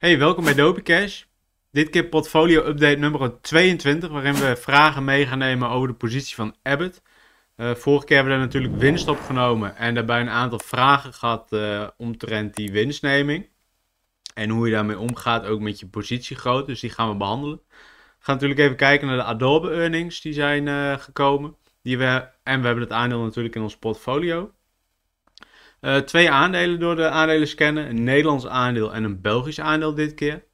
Hey, welkom bij Cash. Dit keer portfolio update nummer 22, waarin we vragen mee gaan nemen over de positie van Abbott. Uh, vorige keer hebben we daar natuurlijk winst op genomen en daarbij een aantal vragen gehad uh, omtrent die winstneming. En hoe je daarmee omgaat, ook met je positiegrootte, dus die gaan we behandelen. We gaan natuurlijk even kijken naar de Adobe earnings die zijn eh, gekomen. Die we, en we hebben het aandeel natuurlijk in ons portfolio. Eh, twee aandelen door de aandelen scannen. Een Nederlands aandeel en een Belgisch aandeel dit keer.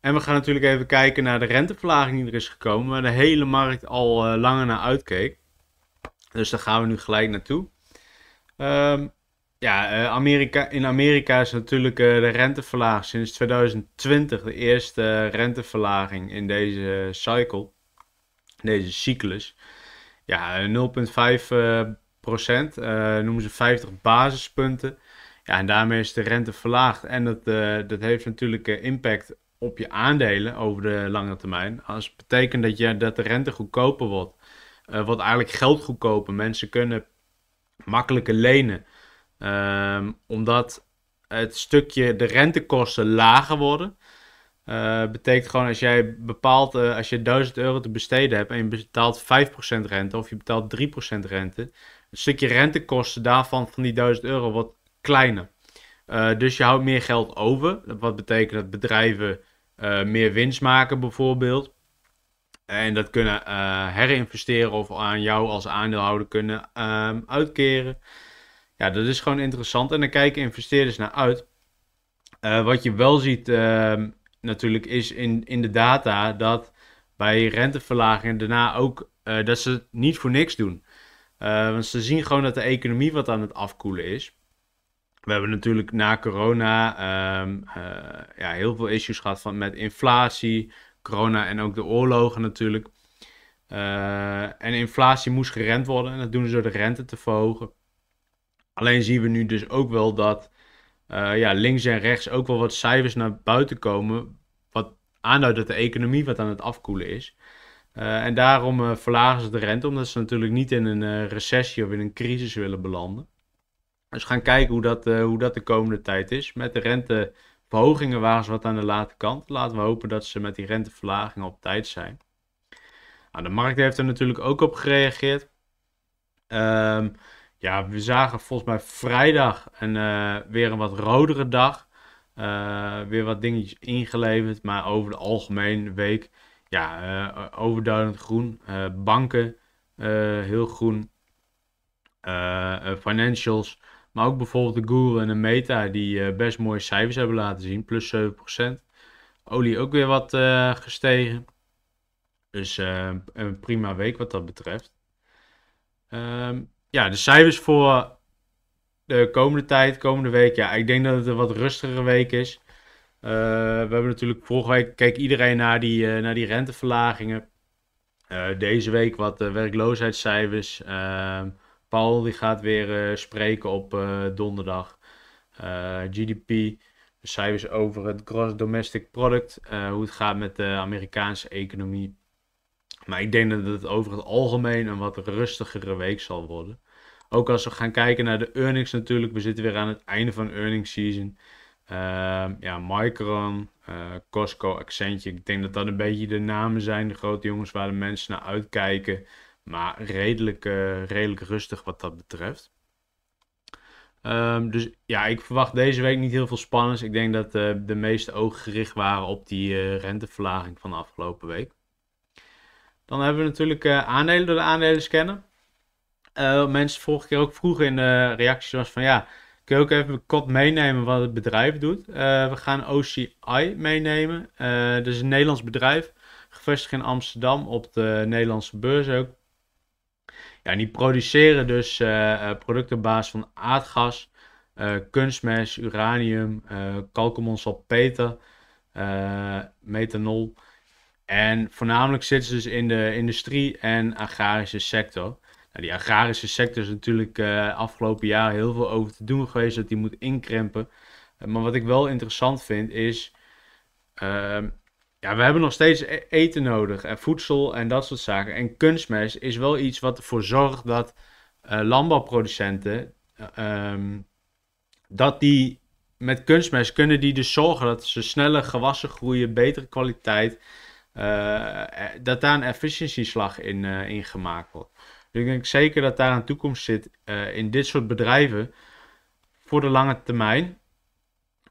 En we gaan natuurlijk even kijken naar de renteverlaging die er is gekomen. Waar de hele markt al eh, langer naar uitkeek. Dus daar gaan we nu gelijk naartoe. Ehm, ja, eh, Amerika, in Amerika is natuurlijk de renteverlaging sinds 2020 de eerste renteverlaging in deze cycle, deze cyclus. Ja, 0,5 procent, eh, noemen ze 50 basispunten. Ja, en daarmee is de rente verlaagd. En dat, eh, dat heeft natuurlijk eh, impact op je aandelen over de lange termijn. Als betekent dat, je, dat de rente goedkoper wordt. Uh, wat eigenlijk geld goedkoper. Mensen kunnen makkelijker lenen. Ehm, omdat het stukje de rentekosten lager worden. Uh, betekent gewoon als jij bepaalt, eh, als je 1000 euro te besteden hebt en je betaalt 5% rente of je betaalt 3% rente, een stukje rentekosten daarvan van die 1000 euro wat kleiner. Eh, dus je houdt meer geld over. Wat betekent dat bedrijven meer winst maken bijvoorbeeld. En dat kunnen herinvesteren of aan jou als aandeelhouder kunnen ehm, uitkeren. Ja, dat is gewoon interessant. En dan kijken investeerders naar uit. wat je wel ziet ehm, natuurlijk is in, in de data dat bij renteverlagingen daarna ook eh, dat ze niet voor niks doen. Uh, want ze zien gewoon dat de economie wat aan het afkoelen is. We hebben natuurlijk na corona ehm, eh, ja, heel veel issues gehad van, met inflatie, corona en ook de oorlogen natuurlijk. en inflatie moest gerend worden en dat doen ze door de rente te verhogen. Alleen zien we nu dus ook wel dat ja, links en rechts ook wel wat cijfers naar buiten komen aanduidt dat de economie wat aan het afkoelen is. Eh, en daarom eh, verlagen ze de rente, omdat ze natuurlijk niet in een eh, recessie of in een crisis willen belanden. Dus gaan kijken hoe dat, hoe dat de komende tijd is. Met de renteverhogingen waren ze wat aan de late kant. Laten we hopen dat ze met die renteverlagingen op tijd zijn. Nou, de markt heeft er natuurlijk ook op gereageerd. Ehm, ja, we zagen volgens mij vrijdag een, weer een wat rodere dag. Eh, weer wat dingetjes ingeleverd. Maar over de algemeen week, ja, uh, overduidend groen. Eh, banken, heel groen. financials. Maar ook bijvoorbeeld de Google en de Meta, die best mooie cijfers hebben laten zien. Plus 7%. Olie ook weer wat gestegen. Dus een prima week wat dat betreft. Ehm, ja, de cijfers voor de komende tijd, komende week, ja, ik denk dat het een wat rustigere week is. Eh, we hebben natuurlijk vorige week, kijk, iedereen naar die, eh, naar die renteverlagingen. Eh, deze week wat werkloosheidscijfers. Ehm, Paul die gaat weer spreken op donderdag. GDP, cijfers over het gross domestic product, hoe het gaat met de Amerikaanse economie. Maar ik denk dat het over het algemeen een wat rustigere week zal worden. Ook als we gaan kijken naar de earnings natuurlijk. We zitten weer aan het einde van earnings season. Ehm, ja, Micron, eh, Costco, Accentje. Ik denk dat dat een beetje de namen zijn. De grote jongens waar de mensen naar uitkijken. Maar redelijk, eh, redelijk rustig wat dat betreft. Ehm, dus ja, ik verwacht deze week niet heel veel spannends. Ik denk dat eh, de meeste ogen gericht waren op die renteverlaging van de afgelopen week. Dan hebben we natuurlijk aandelen door de aandelen scannen. Eh, mensen vorige keer ook vroegen in de reacties was van ja, kun je ook even kort meenemen wat het bedrijf doet. Eh, we gaan OCI meenemen. Eh, dat is een Nederlands bedrijf, gevestigd in Amsterdam op de Nederlandse beurs ook. Ja, en die produceren dus producten op basis van aardgas, kunstmest, uranium, kalkomonsalpeter, methanol. En voornamelijk zitten ze dus in de industrie- en agrarische sector. Nou, die agrarische sector is natuurlijk uh, afgelopen jaar heel veel over te doen geweest, dat die moet inkrimpen. Eh, maar wat ik wel interessant vind is, ehm, ja, we hebben nog steeds e-, eten nodig en voedsel en dat soort zaken. En kunstmest is wel iets wat ervoor zorgt dat eh, landbouwproducenten, ehm, dat die met kunstmest kunnen die dus zorgen dat ze sneller gewassen groeien, betere kwaliteit, dat daar een efficiëntieslag in, in gemaakt wordt ik denk zeker dat daar een toekomst zit eh, in dit soort bedrijven voor de lange termijn.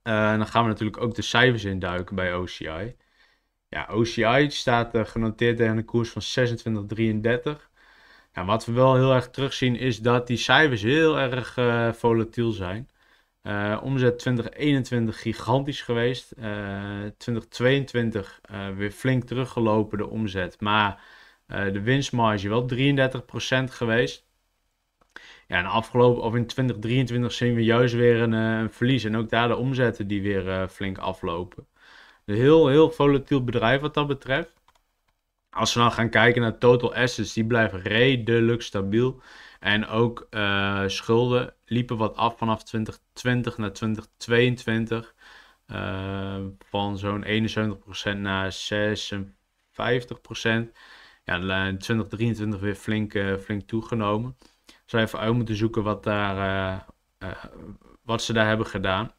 Eh, en dan gaan we natuurlijk ook de cijfers induiken bij OCI. Ja, OCI staat eh, genoteerd tegen een koers van 26,33. Nou, wat we wel heel erg terugzien is dat die cijfers heel erg uh, volatiel zijn. omzet 2021 gigantisch geweest. Uh, 2022 weer flink teruggelopen de omzet. Maar eh, de winstmarge wel 33% geweest. Ja, in, afgelopen, of in 2023 zien we juist weer een, eh, een verlies. En ook daar de omzetten die weer eh, flink aflopen. Een dus heel, heel volatiel bedrijf wat dat betreft. Als we nou gaan kijken naar total assets, die blijven redelijk stabiel. En ook schulden liepen wat af vanaf 2020 naar 2022. van zo'n 71% naar 56% ja, 2023 weer flink, uh, flink toegenomen. Ze even uit moeten zoeken wat, daar, eh, eh, wat ze daar hebben gedaan.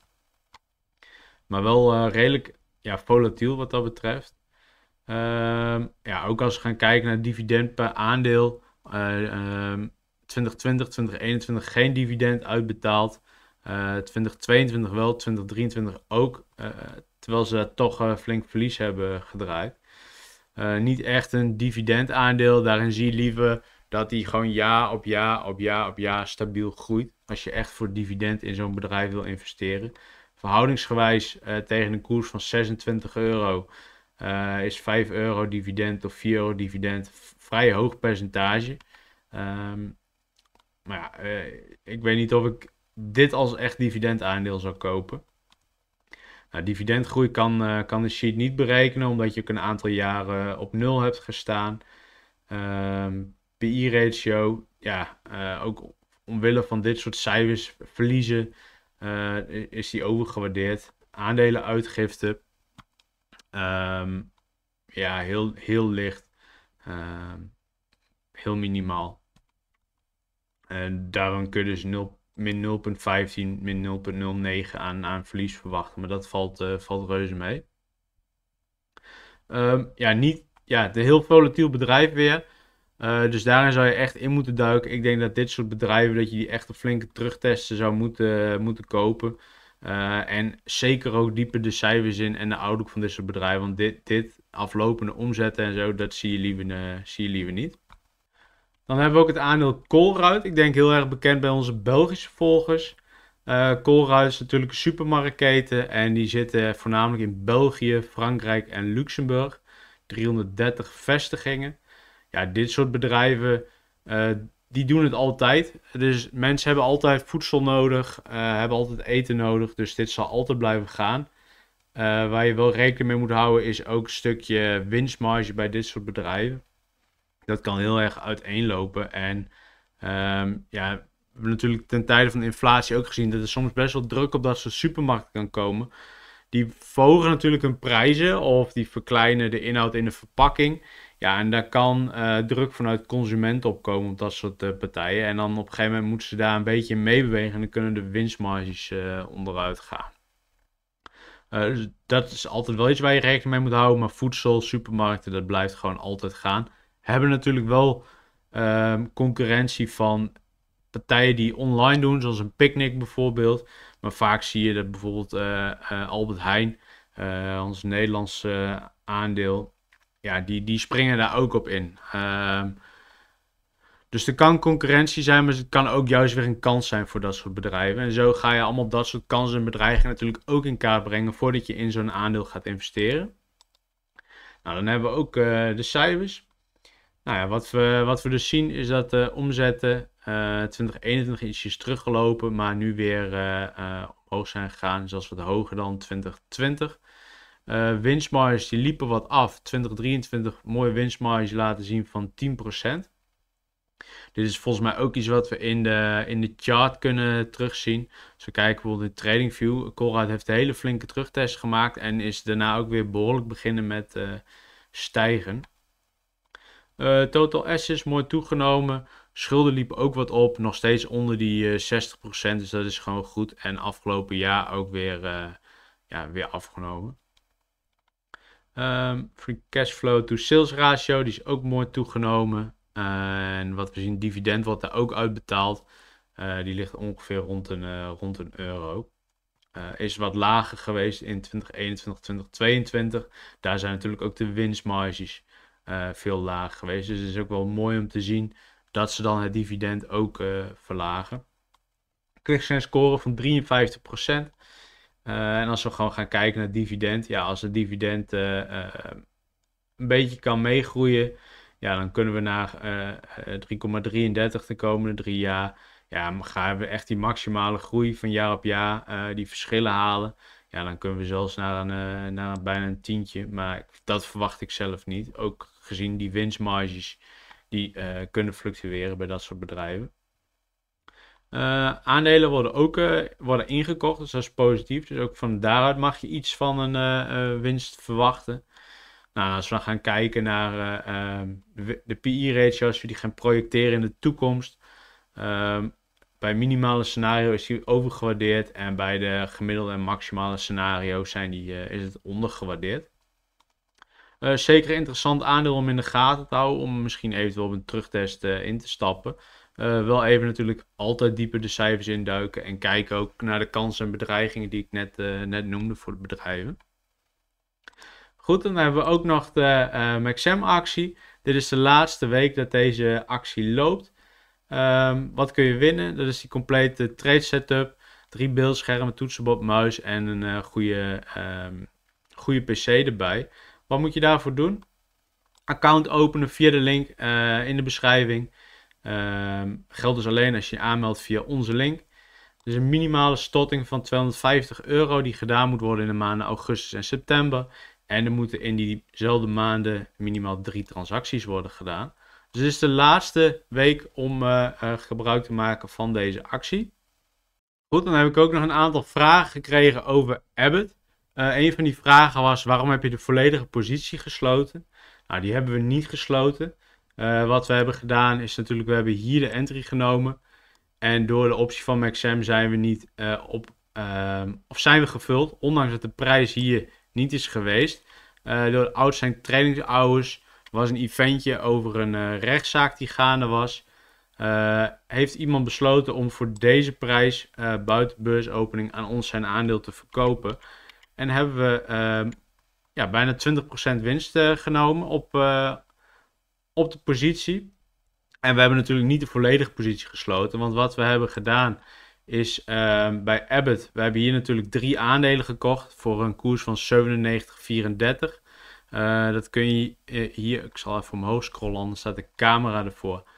Maar wel redelijk ja, volatiel wat dat betreft. Ehm, ja, ook als we gaan kijken naar dividend per aandeel. 2020, 2021 ehm, geen dividend uitbetaald. 2022 wel, 2023 ook. terwijl ze toch flink verlies hebben gedraaid. Eh, niet echt een dividendaandeel. Daarin zie je liever dat die gewoon jaar op jaar op jaar op jaar stabiel groeit. Als je echt voor dividend in zo'n bedrijf wil investeren. Verhoudingsgewijs eh, tegen een koers van 26 euro eh, is 5 euro dividend of 4 euro dividend vrij hoog percentage. Ehm, maar ja, ik weet niet of ik dit als echt dividendaandeel zou kopen. Nou, dividendgroei kan, eh, kan de sheet niet berekenen, omdat je ook een aantal jaren op nul hebt gestaan. Um, ehm, PI-ratio, ja, eh, ook omwille van dit soort cijfers verliezen, eh, is die overgewaardeerd. Aandelenuitgifte, um, ehm, ja, heel, heel licht, ehm, heel minimaal. En daarom kun je dus 0, min 0,15, min 0,09 aan, aan verlies verwachten. Maar dat valt, eh, valt reuze mee. Um, ja, niet, ja, de heel volatiel bedrijf weer. Eh, dus daarin zou je echt in moeten duiken. Ik denk dat dit soort bedrijven, dat je die echt op flinke terugtesten zou moeten, eh, moeten kopen. en zeker ook dieper de cijfers in en de outlook van dit soort bedrijven. Want dit, dit aflopende omzetten en zo, dat zie je liever, zie je liever niet. Dan hebben we ook het aandeel Colruyt. Ik denk heel erg bekend bij onze Belgische volgers. Uh, eh, Colruyt is natuurlijk een supermarktketen en die zitten voornamelijk in België, Frankrijk en Luxemburg. 330 vestigingen. Ja, dit soort bedrijven, eh, die doen het altijd. Dus mensen hebben altijd voedsel nodig, eh, hebben altijd eten nodig. Dus dit zal altijd blijven gaan. waar je wel rekening mee moet houden is ook een stukje winstmarge bij dit soort bedrijven dat kan heel erg uiteenlopen. En ehm, ja, we hebben natuurlijk ten tijde van de inflatie ook gezien dat er soms best wel druk op dat soort supermarkten kan komen. Die volgen natuurlijk hun prijzen of die verkleinen de inhoud in de verpakking. Ja, en daar kan eh, druk vanuit consumenten opkomen op dat soort eh, partijen. En dan op een gegeven moment moeten ze daar een beetje mee bewegen en dan kunnen de winstmarges uh, onderuit gaan. Dus dat is altijd wel iets waar je rekening mee moet houden. Maar voedsel, supermarkten, dat blijft gewoon altijd gaan hebben natuurlijk wel ehm, concurrentie van partijen die online doen, zoals een picknick bijvoorbeeld. Maar vaak zie je dat bijvoorbeeld eh, eh, Albert Heijn, eh, ons Nederlandse aandeel, ja, die, die springen daar ook op in. Ehm, dus er kan concurrentie zijn, maar het kan ook juist weer een kans zijn voor dat soort bedrijven. En zo ga je allemaal dat soort kansen en bedreigingen natuurlijk ook in kaart brengen voordat je in zo'n aandeel gaat investeren. Nou, dan hebben we ook de cijfers. Nou wat we, wat we dus zien is dat de omzetten 2021 eh, is teruggelopen, maar nu weer eh, eh, omhoog zijn gegaan, zelfs wat hoger dan 2020. Uh, winstmarges die liepen wat af. 2023 mooie winstmarge laten zien van 10%. Dit is volgens mij ook iets wat we in de, in de chart kunnen terugzien. Als we kijken bijvoorbeeld in TradingView. Colrad heeft een hele flinke terugtest gemaakt. En is daarna ook weer behoorlijk beginnen met stijgen. Uh, total assets mooi toegenomen. Schulden liepen ook wat op. Nog steeds onder die 60%. Eh, dus dat is gewoon goed. En afgelopen jaar ook weer, eh, ja, weer afgenomen. Um, free cash flow to sales ratio. Die is ook mooi toegenomen. en wat we zien, dividend wordt daar ook uitbetaald. Uh, die ligt ongeveer rond een, rond een euro. is wat lager geweest in 2021, 2022. Daar zijn natuurlijk ook de winstmarges eh, veel laag geweest. Dus het is ook wel mooi om te zien dat ze dan het dividend ook eh, verlagen. Kreeg een score van 53%. Eh, en als we gewoon gaan kijken naar het dividend, ja, als het dividend een beetje kan meegroeien, ja, dan kunnen we naar 3,33 de komende drie jaar. Ja, gaan we echt die maximale groei van jaar op jaar, uh, die verschillen halen ja, dan kunnen we zelfs naar, een, eh, naar bijna een tientje. Maar dat verwacht ik zelf niet. Ook gezien die winstmarges die eh, kunnen fluctueren bij dat soort bedrijven. Eh, aandelen worden ook worden ingekocht, dus dat is positief. Dus ook van daaruit mag je iets van een winst verwachten. Nou, als we gaan kijken naar ehm, de, de PI-ratio, als we die gaan projecteren in de toekomst, ehm, bij minimale scenario is die overgewaardeerd en bij de gemiddelde en maximale scenario zijn die, eh, is het ondergewaardeerd. Eh, zeker interessant aandeel om in de gaten te houden, om misschien eventueel op een terugtest eh, in te stappen. wel even natuurlijk altijd dieper de cijfers induiken en kijken ook naar de kansen en bedreigingen die ik net, net noemde voor de bedrijven. Goed, dan hebben we ook nog de uh, actie. Dit is de laatste week dat deze actie loopt. Ehm, wat kun je winnen? Dat is die complete trade setup. Drie beeldschermen, toetsenbord, muis en een uh, goede, ehm, goede PC erbij. Wat moet je daarvoor doen? Account openen via de link eh, in de beschrijving. Um, ehm, geldt dus alleen als je je aanmeldt via onze link. Dus een minimale stotting van 250 euro die gedaan moet worden in de maanden augustus en september. En er moeten in diezelfde maanden minimaal drie transacties worden gedaan. Dus dit is de laatste week om eh, eh, gebruik te maken van deze actie. Goed, dan heb ik ook nog een aantal vragen gekregen over Abbott. Uh, een van die vragen was: waarom heb je de volledige positie gesloten? Nou, die hebben we niet gesloten. wat we hebben gedaan is natuurlijk, we hebben hier de entry genomen. En door de optie van Maxim zijn we niet op, ehm, of zijn we gevuld, ondanks dat de prijs hier niet is geweest. door de oud zijn trainingshours was een eventje over een eh, rechtszaak die gaande was. Eh, heeft iemand besloten om voor deze prijs uh, buiten beursopening aan ons zijn aandeel te verkopen. En hebben we ehm, ja, bijna 20% winst genomen op, op de positie. En we hebben natuurlijk niet de volledige positie gesloten. Want wat we hebben gedaan is ehm, bij Abbott. We hebben hier natuurlijk drie aandelen gekocht voor een koers van 97,34. Eh, dat kun je eh, hier, ik zal even omhoog scrollen, anders staat de camera ervoor.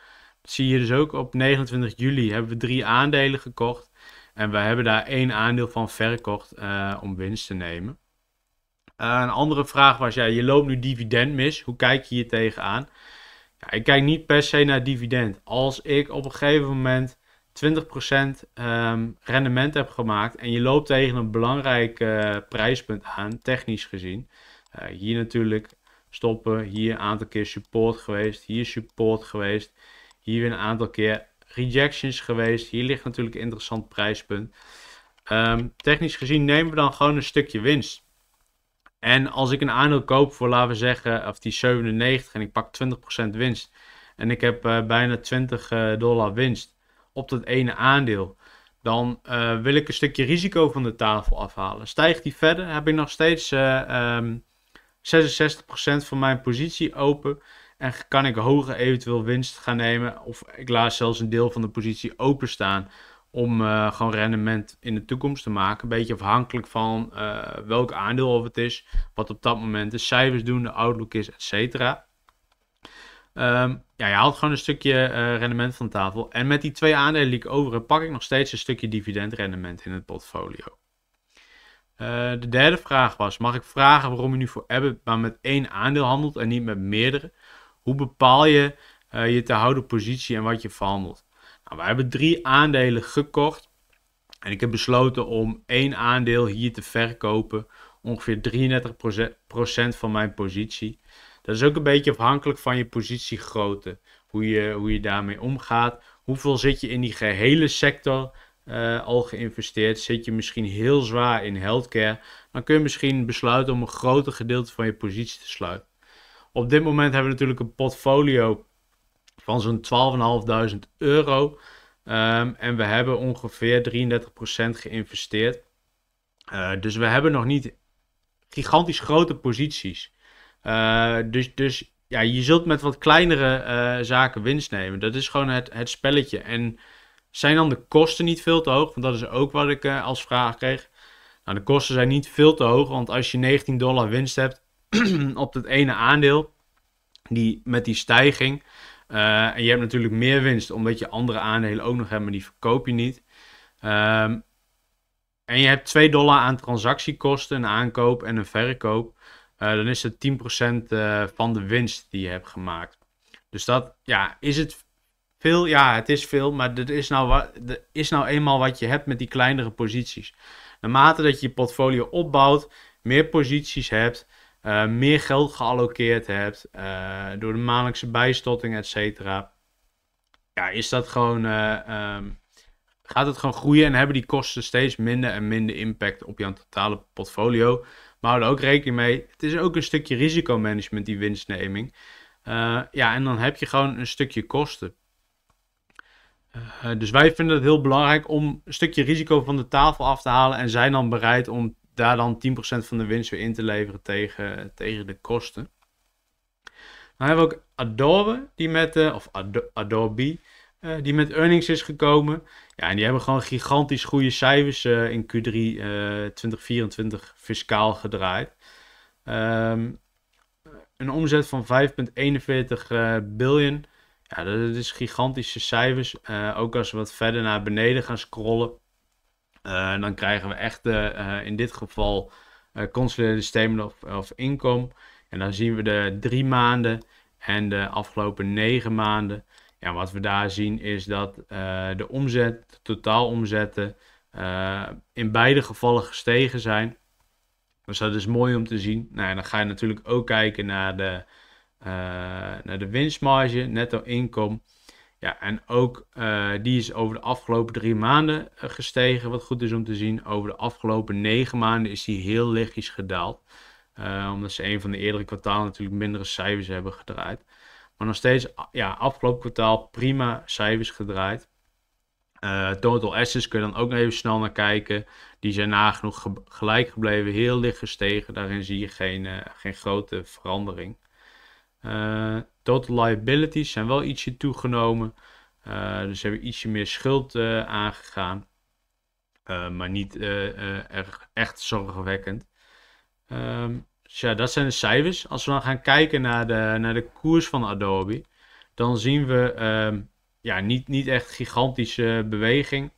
Dat zie je dus ook op 29 juli hebben we drie aandelen gekocht. En we hebben daar één aandeel van verkocht eh, om winst te nemen. een andere vraag was, ja, je loopt nu dividend mis. Hoe kijk je hier tegenaan? Ja, ik kijk niet per se naar dividend. Als ik op een gegeven moment 20% ehm, rendement heb gemaakt en je loopt tegen een belangrijk prijspunt aan, technisch gezien, eh, hier natuurlijk stoppen. Hier een aantal keer support geweest. Hier support geweest. Hier weer een aantal keer rejections geweest. Hier ligt natuurlijk een interessant prijspunt. Ehm, technisch gezien nemen we dan gewoon een stukje winst. En als ik een aandeel koop voor, laten we zeggen, of die 97 en ik pak 20% winst. En ik heb eh, bijna 20 eh, dollar winst op dat ene aandeel dan wil ik een stukje risico van de tafel afhalen. Stijgt die verder, heb ik nog steeds ehm, 66% van mijn positie open. En kan ik hoger eventueel winst gaan nemen. Of ik laat zelfs een deel van de positie openstaan. Om eh, gewoon rendement in de toekomst te maken. Een beetje afhankelijk van eh, welk aandeel of het is. Wat op dat moment de cijfers doen, de outlook is, et cetera. Ehm, ja, je haalt gewoon een stukje eh, rendement van tafel. En met die twee aandelen die ik over heb, pak ik nog steeds een stukje dividendrendement in het portfolio. Eh, de derde vraag was: mag ik vragen waarom je nu voor Abbott maar met één aandeel handelt en niet met meerdere? Hoe bepaal je eh, je te houden positie en wat je verhandelt? Nou, hebben drie aandelen gekocht. En ik heb besloten om één aandeel hier te verkopen. Ongeveer 33% van mijn positie. Dat is ook een beetje afhankelijk van je positiegrootte. Hoe je, hoe je daarmee omgaat. Hoeveel zit je in die gehele sector eh, al geïnvesteerd, zit je misschien heel zwaar in healthcare, dan kun je misschien besluiten om een groter gedeelte van je positie te sluiten. Op dit moment hebben we natuurlijk een portfolio van zo'n 12.500 euro. Ehm, en we hebben ongeveer 33% geïnvesteerd. Eh, dus we hebben nog niet gigantisch grote posities. Eh, dus, dus ja, je zult met wat kleinere zaken winst nemen. Dat is gewoon het, het spelletje. En zijn dan de kosten niet veel te hoog? Want dat is ook wat ik eh, als vraag kreeg. Nou, de kosten zijn niet veel te hoog, want als je 19 dollar winst hebt op dat ene aandeel, die, met die stijging, eh, en je hebt natuurlijk meer winst omdat je andere aandelen ook nog hebt, maar die verkoop je niet. Ehm, en je hebt 2 dollar aan transactiekosten, een aankoop en een verkoop. Eh, dan is het 10% uh, van de winst die je hebt gemaakt. Dus dat ja, is het veel, ja, het is veel, maar dat is nou, is nou eenmaal wat je hebt met die kleinere posities. Naarmate dat je je portfolio opbouwt, meer posities hebt, eh, meer geld geallockeerd hebt, eh, door de maandelijkse bijstotting, et cetera, ja, is dat gewoon, eh, ehm, gaat het gewoon groeien en hebben die kosten steeds minder en minder impact op jouw totale portfolio. Maar hou er ook rekening mee, het is ook een stukje risicomanagement, die winstneming. ja, en dan heb je gewoon een stukje kosten. Eh, dus wij vinden het heel belangrijk om een stukje risico van de tafel af te halen en zijn dan bereid om daar dan 10% van de winst weer in te leveren tegen, tegen de kosten. Dan nou hebben we ook Adobe, die met, eh, of Adobe, eh, die met earnings is gekomen. Ja, en die hebben gewoon gigantisch goede cijfers in Q3 2024 fiscaal gedraaid. Ehm, een omzet van 5,41 biljoen ja, dat is gigantische cijfers. Eh, ook als we wat verder naar beneden gaan scrollen, eh, dan krijgen we echt eh, in dit geval uh, Consolidated Statement of, of Income. En dan zien we de drie maanden en de afgelopen negen maanden. Ja, wat we daar zien is dat de omzet, de totaalomzetten, in beide gevallen gestegen zijn. Dus dat is mooi om te zien. Nou, dan ga je natuurlijk ook kijken naar de, eh, naar nou, de winstmarge, netto inkomen. Ja, en ook eh, die is over de afgelopen drie maanden eh, gestegen. Wat goed is om te zien. Over de afgelopen negen maanden is die heel lichtjes gedaald. omdat ze een van de eerdere kwartalen natuurlijk mindere cijfers hebben gedraaid. Maar nog steeds, ja, afgelopen kwartaal prima cijfers gedraaid. Uh, total assets kun je dan ook nog even snel naar kijken. Die zijn nagenoeg gelijk gebleven, heel licht gestegen. Daarin zie je geen, geen grote verandering. Uh, eh, total liabilities zijn wel ietsje toegenomen. Eh, dus hebben we ietsje meer schuld eh, aangegaan. maar niet erg, echt zorgwekkend. Ehm, dus ja, dat zijn de cijfers. Als we dan gaan kijken naar de, naar de koers van Adobe, dan zien we ehm, ja, niet, niet echt gigantische beweging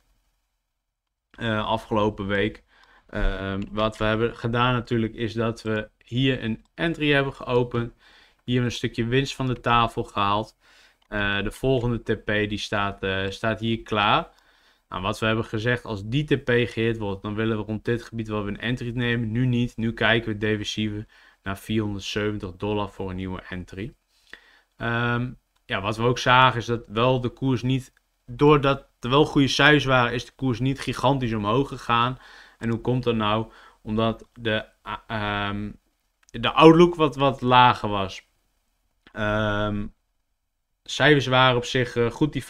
afgelopen week. Ehm, wat we hebben gedaan natuurlijk is dat we hier een entry hebben geopend. Hier een stukje winst van de tafel gehaald. Eh, de volgende TP die staat, eh, staat hier klaar. Nou, wat we hebben gezegd, als die TP geheerd wordt, dan willen we rond dit gebied wel weer een entry nemen. Nu niet, nu kijken we defensieve naar 470 dollar voor een nieuwe entry. Ehm, ja, wat we ook zagen is dat wel de koers niet, doordat er wel goede cijfers waren, is de koers niet gigantisch omhoog gegaan. En hoe komt dat nou? Omdat de, eh, ehm, de outlook wat, wat lager was. Um, cijfers waren op zich eh, goed, die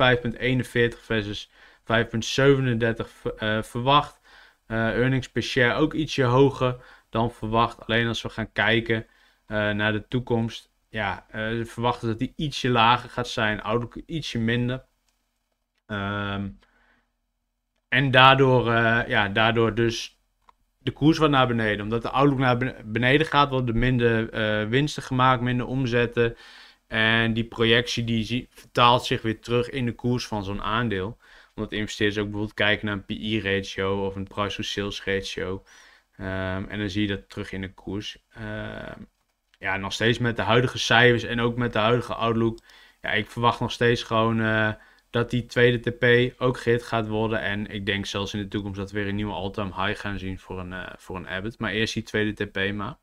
5,41 versus 5,37 eh, verwacht. Eh, earnings per share ook ietsje hoger dan verwacht. Alleen als we gaan kijken naar de toekomst, ja, we verwachten dat die ietsje lager gaat zijn, Ouderlijk ietsje minder. Ehm, en daardoor, ja, daardoor dus de koers wat naar beneden. Omdat de outlook naar beneden gaat, worden minder uh, winsten gemaakt, minder omzetten. En die projectie die vertaalt zich weer terug in de koers van zo'n aandeel. Omdat investeerders ook bijvoorbeeld kijken naar een PI-ratio of een price-to-sales ratio. Ehm, en dan zie je dat terug in de koers. Ehm, ja, nog steeds met de huidige cijfers en ook met de huidige outlook. Ja, ik verwacht nog steeds gewoon eh, dat die tweede TP ook gehit gaat worden. En ik denk zelfs in de toekomst dat we weer een nieuwe all-time high gaan zien voor een, eh, voor een Abbott. Maar eerst die tweede TP maar.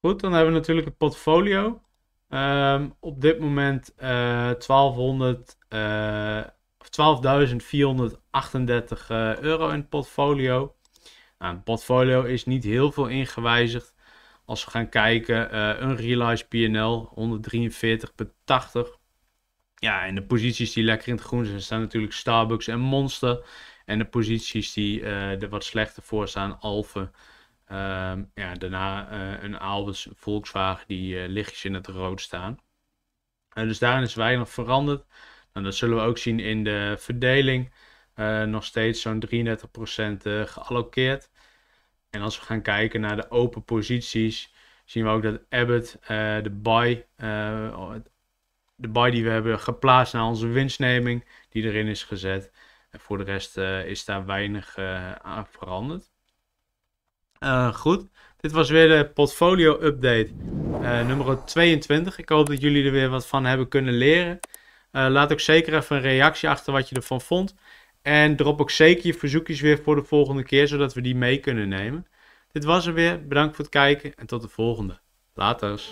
Goed, dan hebben we natuurlijk het portfolio. Ehm, op dit moment 1200, uh, 12.438 euro in het portfolio. Nou, het portfolio is niet heel veel ingewijzigd. Als we gaan kijken, eh, een realized PNL 143 per 80 ja, en de posities die lekker in het groen zijn, staan natuurlijk Starbucks en Monster. En de posities die uh, eh, er wat slechter voor staan, Alphen. Um, ja, daarna eh, een Aalbus Volkswagen die eh, lichtjes in het rood staan. En dus daarin is weinig veranderd. En nou, dat zullen we ook zien in de verdeling. nog steeds zo'n 33% geallockeerd. En als we gaan kijken naar de open posities, zien we ook dat Abbott de buy, de buy die we hebben geplaatst naar onze winstneming die erin is gezet. En voor de rest eh, is daar weinig eh, aan veranderd. Eh, goed, dit was weer de portfolio update nummer 22. Ik hoop dat jullie er weer wat van hebben kunnen leren. laat ook zeker even een reactie achter wat je ervan vond. En drop ook zeker je verzoekjes weer voor de volgende keer, zodat we die mee kunnen nemen. Dit was er weer. Bedankt voor het kijken en tot de volgende. Laters.